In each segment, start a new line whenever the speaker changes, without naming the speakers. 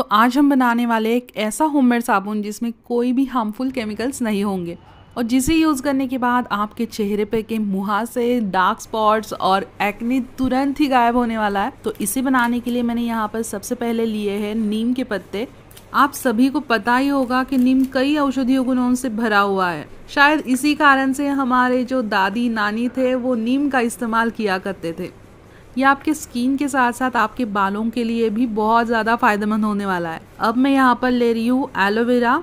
तो आज हम बनाने वाले एक ऐसा होममेड साबुन जिसमें कोई भी हार्मफुल केमिकल्स नहीं होंगे और जिसे यूज़ करने के बाद आपके चेहरे पे के मुहा से डार्क स्पॉट्स और एक्नी तुरंत ही गायब होने वाला है तो इसे बनाने के लिए मैंने यहाँ पर सबसे पहले लिए हैं नीम के पत्ते आप सभी को पता ही होगा कि नीम कई औषधियों गुणों से भरा हुआ है शायद इसी कारण से हमारे जो दादी नानी थे वो नीम का इस्तेमाल किया करते थे ये आपके स्किन के साथ साथ आपके बालों के लिए भी बहुत ज़्यादा फ़ायदेमंद होने वाला है अब मैं यहाँ पर ले रही हूँ एलोवेरा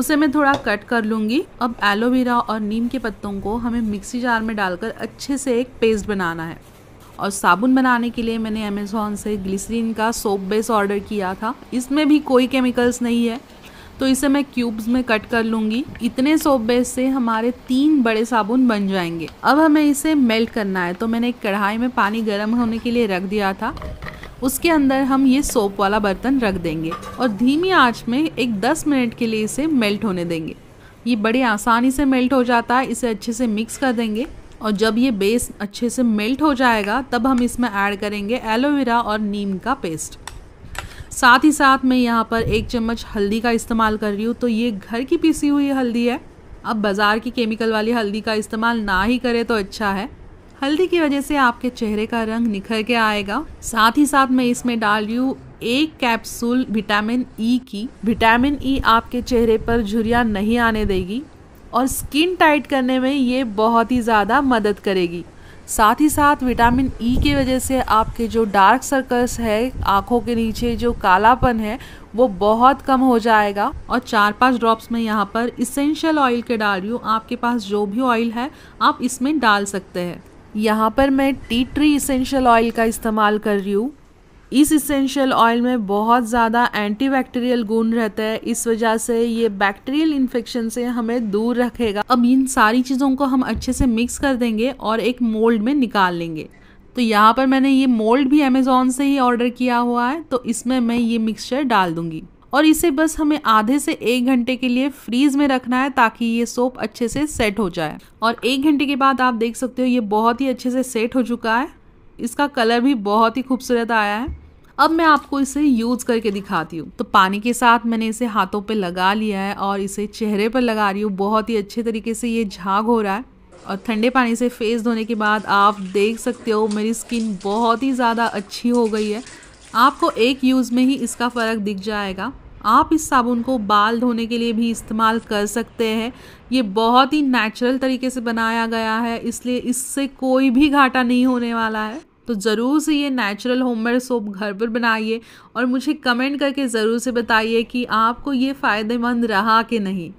उसे मैं थोड़ा कट कर लूँगी अब एलोवेरा और नीम के पत्तों को हमें मिक्सी जार में डालकर अच्छे से एक पेस्ट बनाना है और साबुन बनाने के लिए मैंने अमेज़ोन से ग्लिसरीन का सोप बेस ऑर्डर किया था इसमें भी कोई केमिकल्स नहीं है तो इसे मैं क्यूब्स में कट कर लूँगी इतने सोप बेस से हमारे तीन बड़े साबुन बन जाएंगे अब हमें इसे मेल्ट करना है तो मैंने एक कढ़ाई में पानी गर्म होने के लिए रख दिया था उसके अंदर हम ये सोप वाला बर्तन रख देंगे और धीमी आँच में एक दस मिनट के लिए इसे मेल्ट होने देंगे ये बड़े आसानी से मेल्ट हो जाता है इसे अच्छे से मिक्स कर देंगे और जब ये बेस अच्छे से मेल्ट हो जाएगा तब हम इसमें ऐड करेंगे एलोवेरा और नीम का पेस्ट साथ ही साथ मैं यहाँ पर एक चम्मच हल्दी का इस्तेमाल कर रही हूँ तो ये घर की पीसी हुई हल्दी है अब बाज़ार की केमिकल वाली हल्दी का इस्तेमाल ना ही करें तो अच्छा है हल्दी की वजह से आपके चेहरे का रंग निखर के आएगा साथ ही साथ मैं इसमें डाल रही हूँ एक कैप्सूल विटामिन ई e की विटामिन ई e आपके चेहरे पर झुरिया नहीं आने देगी और स्किन टाइट करने में ये बहुत ही ज़्यादा मदद करेगी साथ ही साथ विटामिन ई e की वजह से आपके जो डार्क सर्कल्स है आँखों के नीचे जो कालापन है वो बहुत कम हो जाएगा और चार पांच ड्रॉप्स में यहाँ पर इसेंशियल ऑयल के डाल रही हूँ आपके पास जो भी ऑयल है आप इसमें डाल सकते हैं यहाँ पर मैं टी ट्री इसेंशियल ऑयल का इस्तेमाल कर रही हूँ इस इसेंशियल ऑयल में बहुत ज़्यादा एंटीबैक्टीरियल गुण रहते हैं इस वजह से ये बैक्टीरियल इन्फेक्शन से हमें दूर रखेगा अब इन सारी चीज़ों को हम अच्छे से मिक्स कर देंगे और एक मोल्ड में निकाल लेंगे तो यहाँ पर मैंने ये मोल्ड भी अमेज़ोन से ही ऑर्डर किया हुआ है तो इसमें मैं ये मिक्सचर डाल दूँगी और इसे बस हमें आधे से एक घंटे के लिए फ्रीज में रखना है ताकि ये सोप अच्छे से सेट हो जाए और एक घंटे के बाद आप देख सकते हो ये बहुत ही अच्छे से सेट हो चुका है इसका कलर भी बहुत ही खूबसूरत आया है अब मैं आपको इसे यूज़ करके दिखाती हूँ तो पानी के साथ मैंने इसे हाथों पे लगा लिया है और इसे चेहरे पर लगा रही हूँ बहुत ही अच्छे तरीके से ये झाग हो रहा है और ठंडे पानी से फेस धोने के बाद आप देख सकते हो मेरी स्किन बहुत ही ज़्यादा अच्छी हो गई है आपको एक यूज़ में ही इसका फ़र्क दिख जाएगा आप इस साबुन को बाल धोने के लिए भी इस्तेमाल कर सकते हैं ये बहुत ही नेचुरल तरीके से बनाया गया है इसलिए इससे कोई भी घाटा नहीं होने वाला है तो ज़रूर से ये नेचुरल होममेड सोप घर पर बनाइए और मुझे कमेंट करके ज़रूर से बताइए कि आपको ये फ़ायदेमंद रहा कि नहीं